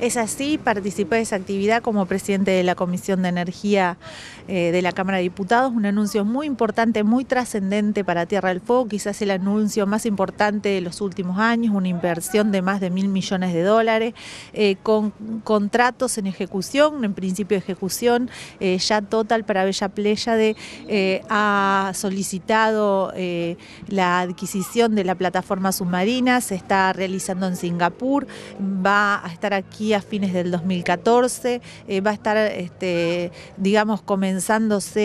Es así, participé de esa actividad como presidente de la Comisión de Energía eh, de la Cámara de Diputados, un anuncio muy importante, muy trascendente para Tierra del Fuego, quizás el anuncio más importante de los últimos años, una inversión de más de mil millones de dólares, eh, con contratos en ejecución, en principio de ejecución, eh, ya total para Bella Pléyade ha solicitado la adquisición de la plataforma submarina, se está realizando en Singapur, va a estar aquí a fines del 2014. Eh, va a estar, este, digamos, comenzándose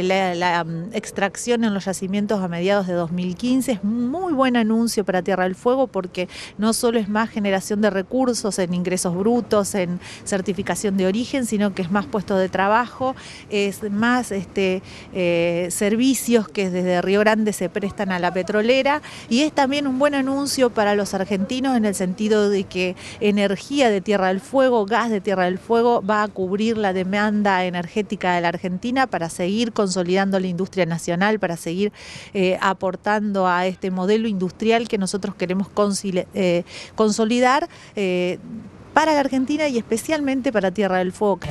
eh, la, mm, extracción en los yacimientos a mediados de 2015. Es muy buen anuncio para Tierra del Fuego porque no solo es más generación de recursos en ingresos brutos, en certificación de origen, sino que es más puestos de trabajo, es más este, eh, servicios que desde Río Grande se prestan a la petrolera y es también un buen anuncio para los argentinos en el sentido de que energía de tierra Tierra del Fuego, gas de Tierra del Fuego, va a cubrir la demanda energética de la Argentina para seguir consolidando la industria nacional, para seguir eh, aportando a este modelo industrial que nosotros queremos eh, consolidar eh, para la Argentina y especialmente para Tierra del Fuego.